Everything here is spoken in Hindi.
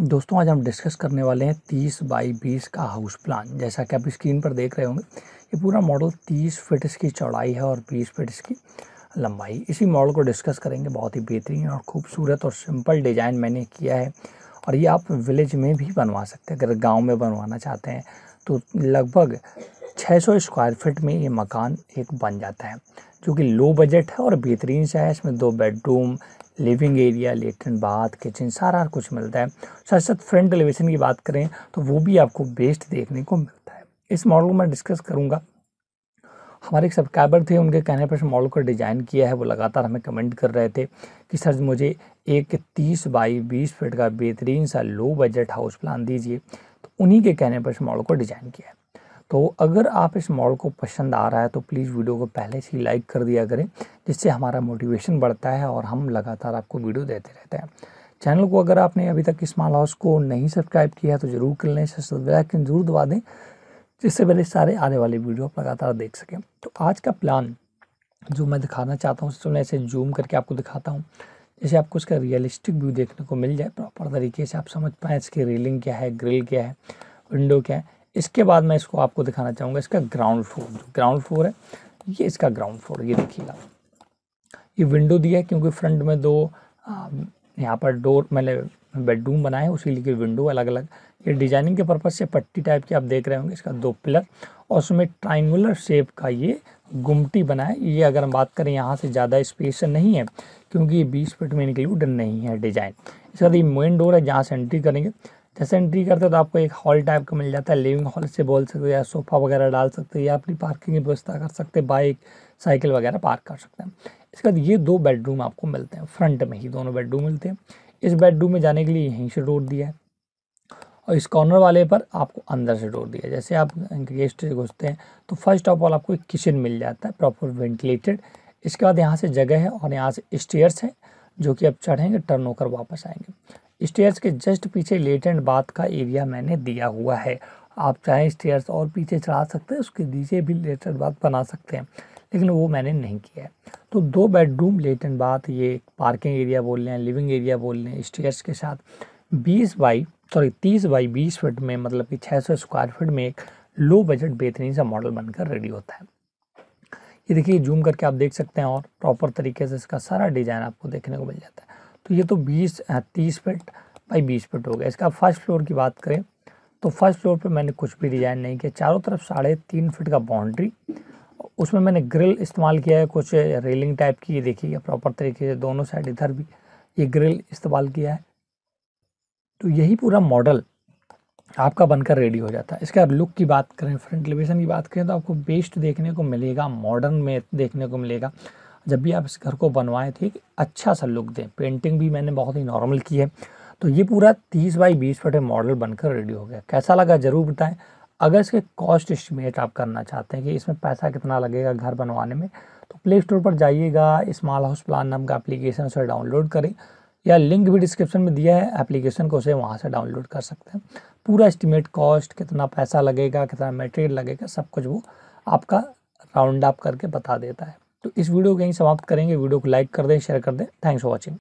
दोस्तों आज हम डिस्कस करने वाले हैं तीस बाई बीस का हाउस प्लान जैसा कि आप स्क्रीन पर देख रहे होंगे ये पूरा मॉडल तीस फिट इसकी चौड़ाई है और बीस फिट इसकी लंबाई इसी मॉडल को डिस्कस करेंगे बहुत ही बेहतरीन और खूबसूरत और सिंपल डिज़ाइन मैंने किया है और ये आप विलेज में भी बनवा सकते हैं अगर गाँव में बनवाना चाहते हैं तो लगभग 600 स्क्वायर फीट में ये मकान एक बन जाता है जो कि लो बजट है और बेहतरीन सा है इसमें दो bedroom living area latrine bath kitchen सारा कुछ मिलता है साथ साथ फ्रंट एलिवेशन की बात करें तो वो भी आपको बेस्ट देखने को मिलता है इस मॉडल को मैं डिस्कस करूँगा हमारे एक सब्सक्राइबर थे उनके कहने पर मॉडल को डिज़ाइन किया है वो लगातार हमें कमेंट कर रहे थे कि सर मुझे एक तीस बाई बीस फीट का बेहतरीन सा लो बजट हाउस प्लान दीजिए तो उन्हीं के कहने पर इस मॉडल को डिज़ाइन किया है तो अगर आप इस मॉडल को पसंद आ रहा है तो प्लीज़ वीडियो को पहले से ही लाइक कर दिया करें जिससे हमारा मोटिवेशन बढ़ता है और हम लगातार आपको वीडियो देते रहते हैं चैनल को अगर आपने अभी तक स्मॉल हाउस को नहीं सब्सक्राइब किया है तो ज़रूर कर लें सब्सक्राइब जरूर दबा दें जिससे मेरे सारे आने वाले वीडियो आप लगातार देख सकें तो आज का प्लान जो मैं दिखाना चाहता हूँ सबसे मैं ऐसे जूम करके आपको दिखाता हूँ जैसे आपको इसका रियलिस्टिक व्यू देखने को मिल जाए प्रॉपर तरीके से आप समझ पाएँ इसकी रेलिंग क्या है ग्रिल क्या है विंडो क्या है इसके बाद मैं इसको आपको दिखाना चाहूँगा इसका ग्राउंड फ्लोर जो ग्राउंड फ्लोर है ये इसका ग्राउंड फ्लोर ये देखिएगा ये विंडो दिया है क्योंकि फ्रंट में दो यहाँ पर डोर मैंने बेडरूम बनाए उसी लिए विंडो अलग अलग ये डिजाइनिंग के पर्पज़ से पट्टी टाइप की आप देख रहे होंगे इसका दो पिलर और उसमें ट्राइंगुलर शेप का ये गुमटी बना है ये अगर हम बात करें यहाँ से ज़्यादा स्पेस नहीं है क्योंकि ये बीस फिट में इंक्लूड नहीं है डिज़ाइन इसके बाद ये मेन डोर है जहाँ से एंट्री करेंगे जैसे एंट्री करते हो तो आपको एक हॉल टाइप का मिल जाता है लिविंग हॉल से बोल सकते हो या सोफ़ा वगैरह डाल सकते हो या अपनी पार्किंग की व्यवस्था कर सकते हैं बाइक साइकिल वगैरह पार्क कर सकते हैं इसके बाद ये दो बेडरूम आपको मिलते हैं फ्रंट में ही दोनों बेडरूम मिलते हैं इस बेडरूम में जाने के लिए यहीं से डोर दिया है और इस कॉर्नर वाले पर आपको अंदर से डोर दिया जैसे आप गेस्ट से घुसते हैं तो फर्स्ट ऑफ ऑल आपको एक किचन मिल जाता है प्रॉपर वेंटिलेटेड इसके बाद यहाँ से जगह है और यहाँ से स्टेयर्स है जो कि आप चढ़ेंगे टर्न होकर वापस आएंगे स्टेयर्स के जस्ट पीछे लेटेंट बाथ का एरिया मैंने दिया हुआ है आप चाहें स्टेयर्स और पीछे चढ़ा सकते हैं उसके नीचे भी लेटेंट बाथ बना सकते हैं लेकिन वो मैंने नहीं किया है तो दो बेडरूम लेटेंट बाथ ये पार्किंग एरिया बोल लें लिविंग एरिया बोल रहे हैं स्टेयर्स के साथ बीस बाई सॉरी तीस बाई बीस फिट में मतलब कि छः सौ स्क्वायर फिट में एक लो बजट बेहतरीन सा मॉडल बनकर रेडी होता है ये देखिए जूम करके आप देख सकते हैं और प्रॉपर तरीके से इसका सारा डिज़ाइन आपको देखने को मिल जाता है तो ये तो बीस तीस फिट बाई बीस फिट हो गया इसका फर्स्ट फ्लोर की बात करें तो फर्स्ट फ्लोर पे मैंने कुछ भी डिज़ाइन नहीं किया चारों तरफ साढ़े तीन फिट का बाउंड्री उसमें मैंने ग्रिल इस्तेमाल किया है कुछ रेलिंग टाइप की ये देखिए प्रॉपर तरीके से दोनों साइड इधर भी ये ग्रिल इस्तेमाल किया है तो यही पूरा मॉडल आपका बनकर रेडी हो जाता है इसका लुक की बात करें फ्रंट एलिवेशन की बात करें तो आपको बेस्ट देखने को मिलेगा मॉडर्न में देखने को मिलेगा जब भी आप इस घर को बनवाएं तो एक अच्छा सा लुक दें पेंटिंग भी मैंने बहुत ही नॉर्मल की है तो ये पूरा तीस बाई बीस फटे मॉडल बनकर रेडी हो गया कैसा लगा ज़रूर बताएं अगर इसके कॉस्ट एस्टिमेट आप करना चाहते हैं कि इसमें पैसा कितना लगेगा घर बनवाने में तो प्ले स्टोर पर जाइएगा इस्माल हाउस प्लान नाम का एप्लीकेशन उसे डाउनलोड करें या लिंक भी डिस्क्रिप्शन में दिया है एप्लीकेशन को उसे वहाँ से डाउनलोड कर सकते हैं पूरा एस्टिमेट कॉस्ट कितना पैसा लगेगा कितना मटेरियल लगेगा सब कुछ वो आपका राउंड अप करके बता देता है तो इस वीडियो को यहीं समाप्त करेंगे वीडियो को लाइक कर दें शेयर कर दें थैंक्स फॉर वॉचिंग